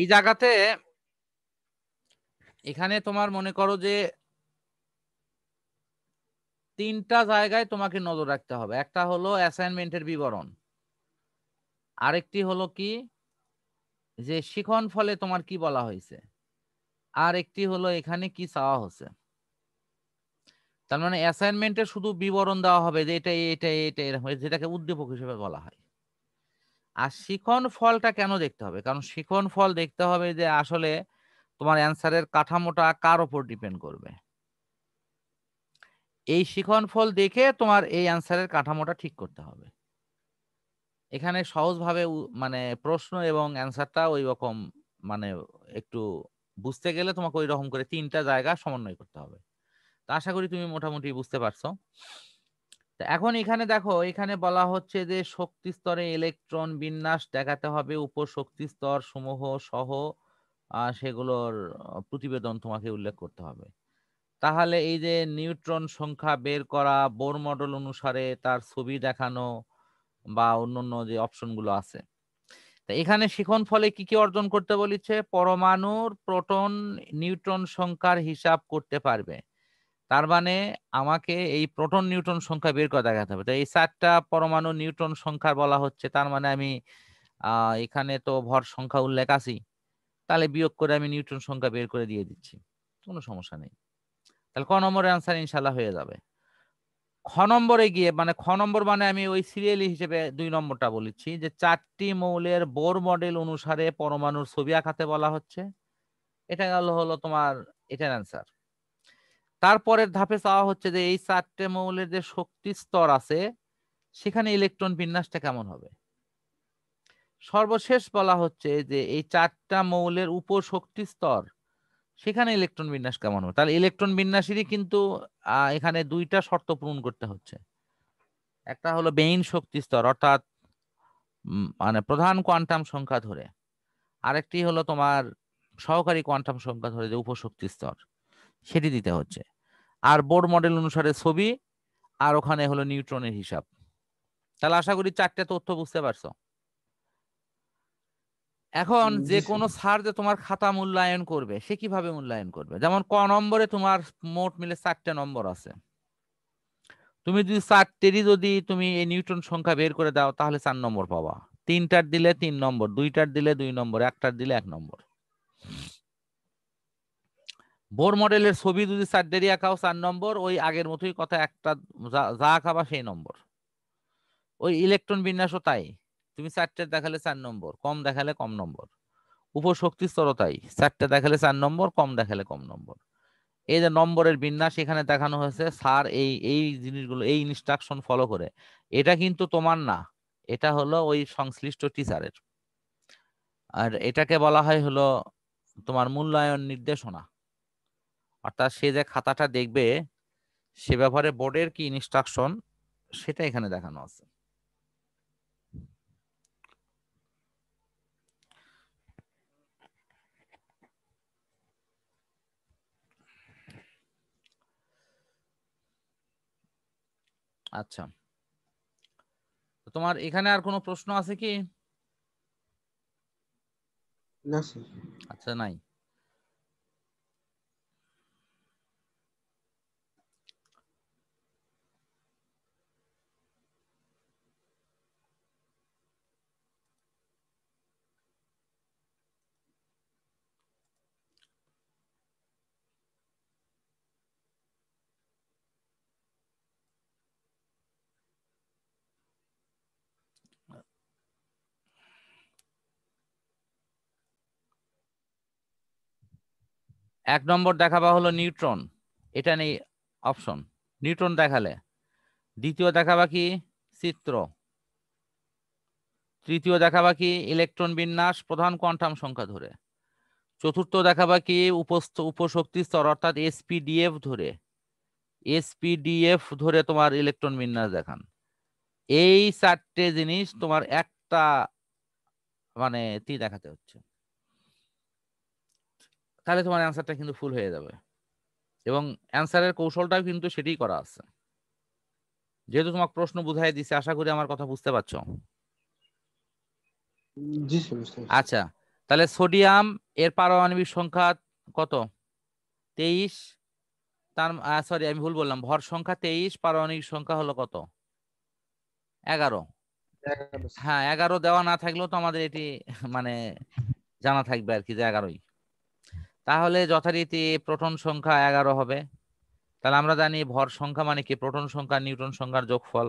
এই জায়গাতে এখানে তোমার মনে করো যে তিনটা জায়গায় তোমাকে নজর রাখতে হবে একটা হলো অ্যাসাইনমেন্টের বিবরণ আরেকটি হলো কি যে শিখন ফলে তোমার কি বলা হয়েছে আর একটি হলো এখানে কি চাওয়া হচ্ছে তার মানে অ্যাসাইনমেন্টে শুধু বিবরণ দেওয়া হবে যে এটা এটা এটা এরকম যেটাকে উদ্দীপক হিসেবে বলা হয় আর শিখন ফলটা কেন দেখতে হবে কারণ শিখন ফল দেখতে হবে যে আসলে তোমার অ্যান্সারের কাঠামোটা কার ওপর ডিপেন্ড করবে এই শিখন ফল দেখে তোমার এই অ্যান্সারের কাঠামোটা ঠিক করতে হবে এখানে সহজভাবে মানে প্রশ্ন এবং অ্যান্সারটা ওই রকম মানে একটু বুঝতে গেলে তোমাকে ওই রকম করে তিনটা জায়গা সমন্বয় করতে হবে তা আশা করি তুমি মোটামুটি বুঝতে পারছো এখন এখানে দেখো এখানে বলা হচ্ছে যে শক্তি স্তরে ইলেকট্রন বিন্যাস দেখাতে হবে উপশক্তি স্তর সমূহ সহ সেগুলোর প্রতিবেদন তোমাকে উল্লেখ করতে হবে তাহলে এই যে নিউট্রন সংখ্যা বের করা বোর মডেল অনুসারে তার ছবি দেখানো বা অন্যান্য যে অপশনগুলো আছে তা এখানে শিখন ফলে কি কি অর্জন করতে বলেছে পরমাণুর প্রোটন নিউট্রন সংখ্যার হিসাব করতে পারবে তার মানে আমাকে এই প্রোটন নিউট্রন সংখ্যা বের করে দেখাতে হবে তো এই চারটা পরমাণু নিউট্রন সংখ্যা বলা হচ্ছে তার মানে আমি এখানে তো ভর সংখ্যা উল্লেখ আছি তাহলে বিয়োগ করে আমি নিউট্রন সংখ্যা বের করে দিয়ে দিচ্ছি কোনো সমস্যা নেই তাহলে ক নম্বরের আনসার ইনশাল্লাহ হয়ে যাবে খ নম্বরে গিয়ে মানে খ নম্বর মানে আমি ওই সিরিয়ালি হিসেবে দুই নম্বরটা বলেছি যে চারটি মৌলের বোর মডেল অনুসারে পরমাণুর ছবি আঁকাতে বলা হচ্ছে এটা গেল হলো তোমার এটার অ্যান্সার তারপরের ধাপে চাওয়া হচ্ছে যে এই চারটে মৌলের যে শক্তি স্তর আছে সেখানে ইলেকট্রন বিন্যাসটা কেমন হবে সর্বশেষ বলা হচ্ছে যে এই চারটা মৌলের উপশক্তি স্তর সেখানে ইলেকট্রন বিন্যাস কেমন হবে তাহলে ইলেকট্রন বিন্যাসেরই কিন্তু এখানে দুইটা শর্ত পূরণ করতে হচ্ছে একটা হলো বেইন শক্তি স্তর অর্থাৎ মানে প্রধান কোয়ান্টাম সংখ্যা ধরে আরেকটি হলো তোমার সহকারী কোয়ান্টাম সংখ্যা ধরে যে উপশক্তি স্তর সেটি দিতে হচ্ছে আর বোর্ড মডেল অনুসারে ছবি আর ওখানে হলো নিউট্রনের হিসাব তাহলে আশা করি চারটে তথ্য বুঝতে পারছো এখন যে কোনো স্যার যে তোমার খাতা মূল্যায়ন করবে সে কিভাবে মূল্যায়ন করবে যেমন ক নম্বরে তোমার মোট মিলে চারটে নম্বর আছে তুমি যদি চারটেরই যদি তুমি এই নিউট্রন সংখ্যা বের করে দাও তাহলে চার নম্বর পাবা তিনটার দিলে তিন নম্বর দুইটার দিলে দুই নম্বর একটার দিলে এক নম্বর বোর মডেলের ছবি যদি চারদেরই খাও চার নম্বর ওই আগের মতোই কথা একটা যা খাবা সেই নম্বর ওই ইলেকট্রন বিন্যাসও তাই তুমি চারটে দেখালে চার নম্বর কম দেখালে কম নম্বর উপশক্তি স্তর তাই চারটে দেখালে চার নম্বর কম দেখালে কম নম্বর এই যে নম্বরের বিন্যাস এখানে দেখানো হয়েছে স্যার এই এই জিনিসগুলো এই ইনস্ট্রাকশন ফলো করে এটা কিন্তু তোমার না এটা হলো ওই সংশ্লিষ্ট টিচারের আর এটাকে বলা হয় হলো তোমার মূল্যায়ন নির্দেশনা অর্থাৎ সে যে খাতাটা দেখবে সে ব্যাপারে বোর্ডের কি ইনস্ট্রাকশন সেটা এখানে দেখানো আছে আচ্ছা তোমার এখানে আর কোনো প্রশ্ন আছে কি আচ্ছা নাই এক নম্বর দেখাবা হলো নিউট্রন এটা নেই অপশন নিউট্রন দেখালে দ্বিতীয় দেখাবা কি চিত্র তৃতীয় দেখাবা কি ইলেকট্রন বিন্যাস প্রধান কোয়ান্টাম সংখ্যা ধরে চতুর্থ দেখাবা কি উপস্থ উপশক্তি স্তর অর্থাৎ এসপিডিএফ ধরে এসপিডিএফ ধরে তোমার ইলেকট্রন বিন্যাস দেখান এই চারটে জিনিস তোমার একটা মানে তি দেখাতে হচ্ছে তাহলে তোমার অ্যান্সারটা কিন্তু ফুল হয়ে যাবে এবং অ্যান্সারের কৌশলটাও কিন্তু সেটাই করা আছে যেহেতু তোমার প্রশ্ন বুঝাই দিছে আশা করি আমার কথা বুঝতে পারছো আচ্ছা তাহলে সোডিয়াম এর পারমাণবিক সংখ্যা কত তেইশ তার সরি আমি ভুল বললাম ভর সংখ্যা তেইশ পারমাণবিক সংখ্যা হলো কত এগারো হ্যাঁ এগারো দেওয়া না থাকলেও তো আমাদের এটি মানে জানা থাকবে আর কি যে এগারোই তাহলে যথারীতি প্রোটন সংখ্যা এগারো হবে তাহলে আমরা জানি ভর সংখ্যা মানে কি প্রোটন সংখ্যা নিউটন সংখ্যার যোগফল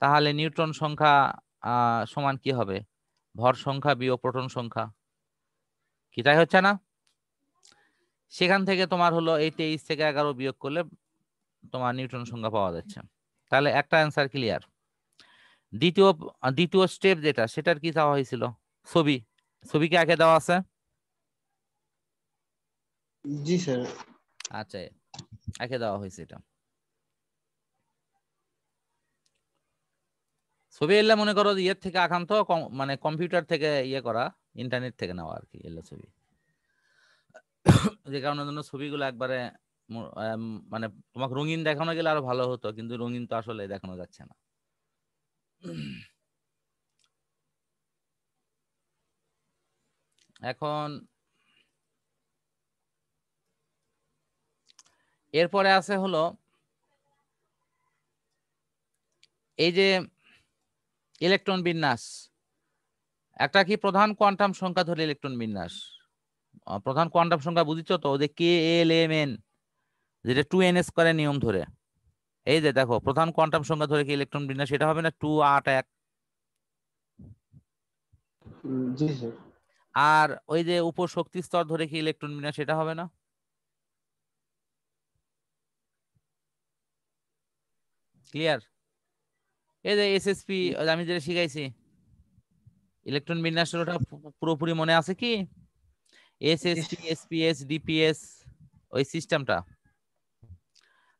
তাহলে নিউটন সংখ্যা সমান কি হবে ভর সংখ্যা বিয়োগ প্রোটন সংখ্যা কি তাই হচ্ছে না সেখান থেকে তোমার হলো এই তেইশ থেকে এগারো বিয়োগ করলে তোমার নিউটন সংখ্যা পাওয়া যাচ্ছে তাহলে একটা অ্যান্সার ক্লিয়ার দ্বিতীয় দ্বিতীয় স্টেপ যেটা সেটার কি চাওয়া হয়েছিল ছবি ছবি কি আগে দেওয়া আছে জি স্যার আচ্ছা একে দেওয়া হয়েছে এটা ছবি এলে মনে করো ইয়ের থেকে আকান্ত মানে কম্পিউটার থেকে ইয়ে করা ইন্টারনেট থেকে নেওয়া আর কি এলে ছবি যে কারণে জন্য ছবিগুলো একবারে মানে তোমাকে রঙিন দেখানো গেলে আরো ভালো হতো কিন্তু রঙিন তো আসলে দেখানো যাচ্ছে না এখন এরপরে আছে হলো এই যে ইলেকট্রন বিন্যাস একটা কি প্রধান কোয়ান্টাম সংখ্যা ধরে ইলেকট্রন বিন্যাস প্রধান কোয়ান্টাম সংখ্যা বুঝিছ তো যে কে এল এম এন যেটা টু এন এস করে নিয়ম ধরে এই যে দেখো প্রধান কোয়ান্টাম সংখ্যা ধরে কি ইলেকট্রন বিন্যাস সেটা হবে না টু আট এক আর ওই যে উপর শক্তি স্তর ধরে কি ইলেকট্রন বিন্যাস সেটা হবে না ক্লিয়ার এই যে এসএসপি আমি যেটা শিখাইছি ইলেকট্রন বিন্যাস ওটা পুরোপুরি মনে আছে কি এসএসপি এসপিএস ডিপিএস ওই সিস্টেমটা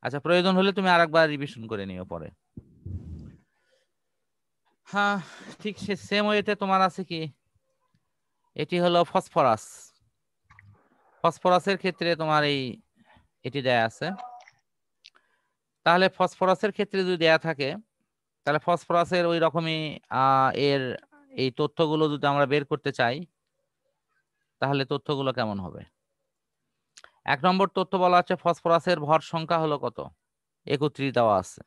আচ্ছা প্রয়োজন হলে তুমি আরেকবার রিভিশন করে নিও পরে হ্যাঁ ঠিক সে সেম ওয়েতে তোমার আছে কি এটি হলো ফসফরাস ফসফরাসের ক্ষেত্রে তোমার এই এটি দেয়া আছে তাহলে ফসফরাসের ক্ষেত্রে যদি দেয়া থাকে তাহলে ফসফরাসের ওই রকমই এর এই তথ্যগুলো যদি আমরা বের করতে চাই তাহলে তথ্যগুলো কেমন হবে এক নম্বর তথ্য বলা আছে ফসফরাসের ভর সংখ্যা হলো কত একত্রিশ দেওয়া আছে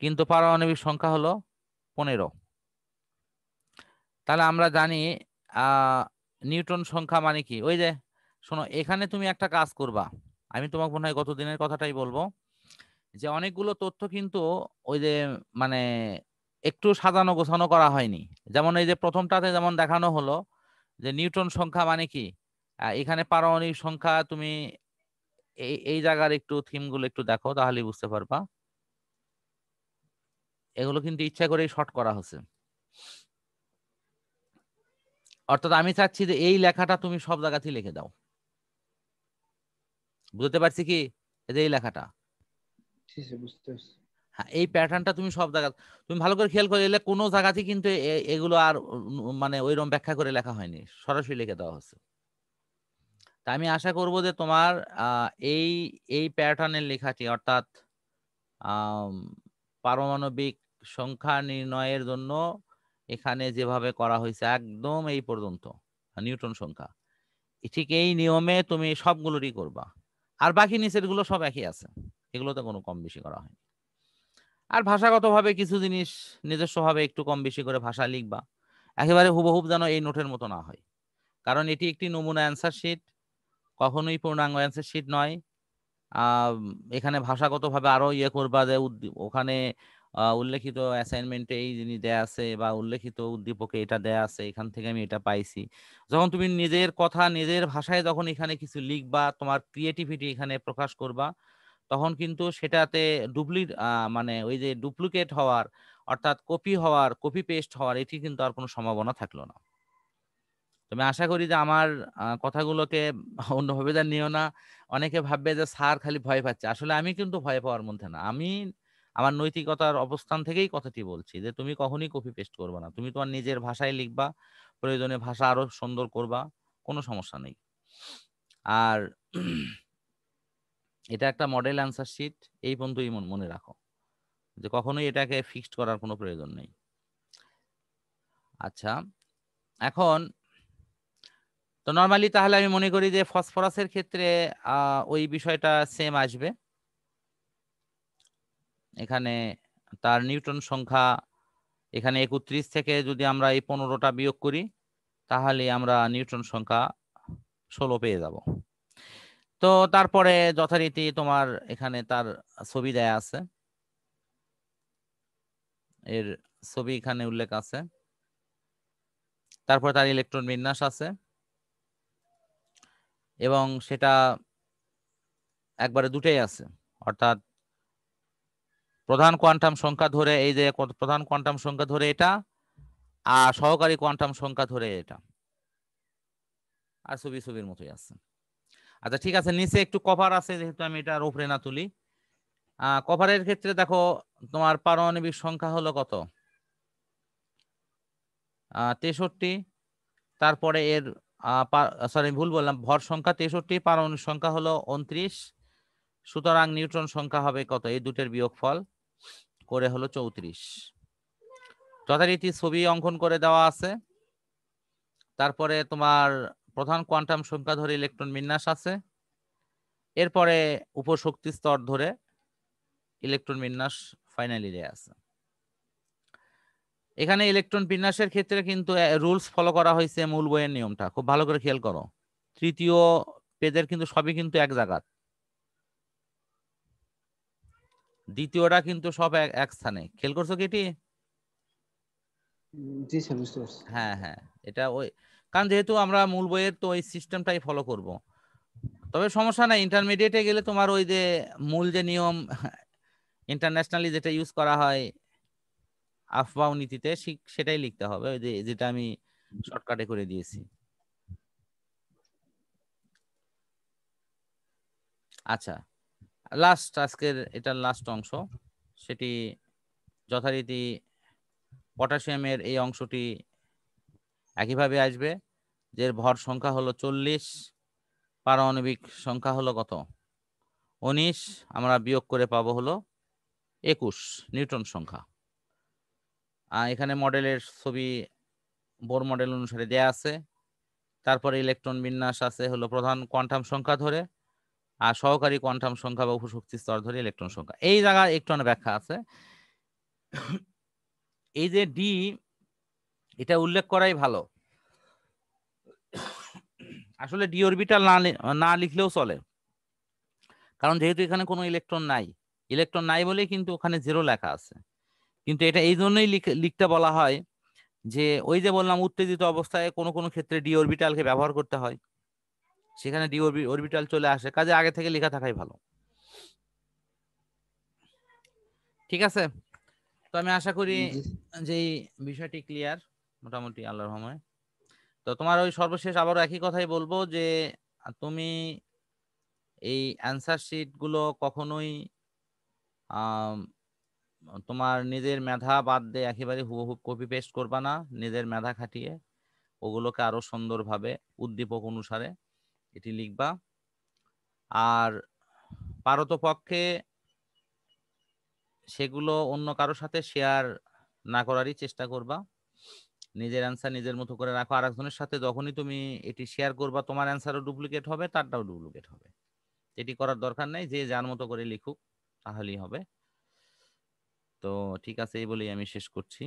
কিন্তু পারমাণবিক সংখ্যা হলো পনেরো তাহলে আমরা জানি নিউটন সংখ্যা মানে কি ওই যে শোনো এখানে তুমি একটা কাজ করবা আমি তোমাকে মনে হয় গত দিনের কথাটাই বলবো যে অনেকগুলো তথ্য কিন্তু ওই যে মানে একটু সাজানো গোছানো করা হয়নি যেমন এই যে প্রথমটাতে যেমন দেখানো হলো যে নিউটন সংখ্যা মানে কি এখানে পারমাণবিক সংখ্যা তুমি এই এই জায়গার একটু থিমগুলো একটু দেখো তাহলে বুঝতে পারবা এগুলো কিন্তু ইচ্ছা করেই শর্ট করা হচ্ছে অর্থাৎ আমি চাচ্ছি যে এই লেখাটা তুমি সব জায়গাতেই লিখে দাও বুঝতে পারছি কি এই লেখাটা হ্যাঁ এই প্যাটার্নটা তুমি সব জায়গা তুমি ভালো করে খেয়াল করে এলে কোনো কিন্তু এগুলো আর মানে ওইরকম ব্যাখ্যা করে লেখা হয়নি সরাসরি লিখে দেওয়া হচ্ছে তা আমি আশা করব যে তোমার এই এই প্যাটার্নের লেখাটি অর্থাৎ পারমাণবিক সংখ্যা নির্ণয়ের জন্য এখানে যেভাবে করা হয়েছে একদম এই পর্যন্ত নিউটন সংখ্যা ঠিক এই নিয়মে তুমি সবগুলোরই করবা আর বাকি নিচেরগুলো সব একই আছে এগুলোতে কোনো কম বেশি করা হয়নি আর ভাষাগতভাবে কিছু জিনিস নিজস্বভাবে একটু কম বেশি করে ভাষা লিখবা একেবারে হুবহুব যেন এই নোটের মতো না হয় কারণ এটি একটি নমুনা অ্যান্সার শিট কখনোই পূর্ণাঙ্গ অ্যান্সার শিট নয় এখানে ভাষাগতভাবে আরও ইয়ে করবা যে ওখানে উল্লেখিত অ্যাসাইনমেন্টে এই জিনিস দেয়া আছে বা উল্লেখিত উদ্দীপকে এটা দেয়া আছে এখান থেকে আমি এটা পাইছি যখন তুমি নিজের কথা নিজের ভাষায় যখন এখানে কিছু লিখবা তোমার ক্রিয়েটিভিটি এখানে প্রকাশ করবা তখন কিন্তু সেটাতে ডুপ্লি মানে ওই যে ডুপ্লিকেট হওয়ার অর্থাৎ কপি হওয়ার কপি পেস্ট হওয়ার এটি কিন্তু আর কোনো সম্ভাবনা থাকলো না তুমি আশা করি যে আমার কথাগুলোকে অন্যভাবে যা নিও না অনেকে ভাববে যে স্যার খালি ভয় পাচ্ছে আসলে আমি কিন্তু ভয় পাওয়ার মধ্যে না আমি আমার নৈতিকতার অবস্থান থেকেই কথাটি বলছি যে তুমি কখনই কপি পেস্ট করবে না তুমি তোমার নিজের ভাষায় লিখবা প্রয়োজনে ভাষা আরো সুন্দর করবা কোনো সমস্যা নেই আর এটা একটা মডেল অ্যান্সার শিট এই পর্যন্তই মনে রাখো যে কখনোই এটাকে ফিক্সড করার কোনো প্রয়োজন নেই আচ্ছা এখন তো নর্মালি তাহলে আমি মনে করি যে ফসফরাসের ক্ষেত্রে ওই বিষয়টা সেম আসবে এখানে তার নিউটন সংখ্যা এখানে একত্রিশ থেকে যদি আমরা এই পনেরোটা বিয়োগ করি তাহলে আমরা নিউটন সংখ্যা ষোলো পেয়ে যাব তো তারপরে যথারীতি তোমার এখানে তার ছবি দেয়া আছে এর ছবি এখানে উল্লেখ আছে তারপরে তার ইলেকট্রন বিন্যাস আছে এবং সেটা একবারে দুটাই আছে অর্থাৎ প্রধান কোয়ান্টাম সংখ্যা ধরে এই যে প্রধান কোয়ান্টাম সংখ্যা ধরে এটা আর সহকারী কোয়ান্টাম সংখ্যা ধরে এটা আর ছবি ছবির মতোই আছে আচ্ছা ঠিক আছে নিচে একটু কভার আছে যেহেতু আমি এটা উপরে না তুলি কভারের ক্ষেত্রে দেখো তোমার পারমাণবিক সংখ্যা হলো কত তেষট্টি তারপরে এর সরি ভুল বললাম ভর সংখ্যা তেষট্টি পারমাণবিক সংখ্যা হলো উনত্রিশ সুতরাং নিউট্রন সংখ্যা হবে কত এই দুটের বিয়োগফল করে হলো চৌত্রিশ যথারীতি ছবি অঙ্কন করে দেওয়া আছে তারপরে তোমার প্রধান কোয়ান্টাম সংখ্যা ধরে ইলেকট্রন বিন্যাস আছে এরপরে উপশক্তি স্তর ধরে ইলেকট্রন বিন্যাস ফাইনালি রে আছে এখানে ইলেকট্রন বিন্যাসের ক্ষেত্রে কিন্তু রুলস ফলো করা হয়েছে মূল বইয়ের নিয়মটা খুব ভালো করে খেয়াল করো তৃতীয় পেজের কিন্তু সবই কিন্তু এক জায়গা দ্বিতীয়টা কিন্তু সব এক স্থানে খেয়াল করছো কি এটি হ্যাঁ হ্যাঁ এটা ওই কারণ যেহেতু আমরা মূল বইয়ের তো ওই সিস্টেমটাই ফলো করব তবে সমস্যা নাই ইন্টারমিডিয়েটে গেলে তোমার ওই যে মূল যে নিয়ম ইন্টারন্যাশনালি যেটা ইউজ করা হয় আফবাউ নীতিতে সেটাই লিখতে হবে ওই যে যেটা আমি শর্টকাটে করে দিয়েছি আচ্ছা লাস্ট আজকের এটা লাস্ট অংশ সেটি যথারীতি পটাশিয়ামের এই অংশটি একইভাবে আসবে যে ভর সংখ্যা হলো চল্লিশ পারমাণবিক সংখ্যা হলো কত উনিশ আমরা বিয়োগ করে পাবো হলো একুশ নিউটন সংখ্যা এখানে মডেলের ছবি বোর মডেল অনুসারে দেয়া আছে তারপরে ইলেকট্রন বিন্যাস আছে হলো প্রধান কোয়ান্টাম সংখ্যা ধরে আর সহকারী কোয়ান্টাম সংখ্যা বা উপশক্তি স্তর ধরে ইলেকট্রন সংখ্যা এই জায়গায় ইলেকট্রনের ব্যাখ্যা আছে এই যে ডি এটা উল্লেখ করাই ভালো আসলে ডি অরবিটাল না না লিখলেও চলে কারণ যেহেতু এখানে কোনো ইলেকট্রন নাই ইলেকট্রন নাই বলেই কিন্তু ওখানে জিরো লেখা আছে কিন্তু এটা এই জন্যই লিখতে বলা হয় যে ওই যে বললাম উত্তেজিত অবস্থায় কোনো কোনো ক্ষেত্রে ডি অরবিটালকে ব্যবহার করতে হয় সেখানে ডি অরবিটাল চলে আসে কাজে আগে থেকে লেখা থাকাই ভালো ঠিক আছে তো আমি আশা করি যে বিষয়টি ক্লিয়ার মোটামুটি আল্লাহর রহমে তো তোমার ওই সর্বশেষ আবারও একই কথাই বলবো যে তুমি এই অ্যান্সার গুলো কখনোই তোমার নিজের মেধা বাদ দিয়ে একেবারে হুবহুব কপি পেস্ট করবা না নিজের মেধা খাটিয়ে ওগুলোকে আরও সুন্দরভাবে উদ্দীপক অনুসারে এটি লিখবা আর পারতপক্ষে সেগুলো অন্য কারোর সাথে শেয়ার না করারই চেষ্টা করবা নিজের অ্যান্সার নিজের মতো করে রাখো আর একজনের সাথে যখনই তুমি এটি শেয়ার করবা তোমার অ্যান্সারও ডুপ্লিকেট হবে তারটাও ডুপ্লিকেট হবে এটি করার দরকার নাই যে যার মতো করে লিখুক তাহলেই হবে তো ঠিক আছে এই বলেই আমি শেষ করছি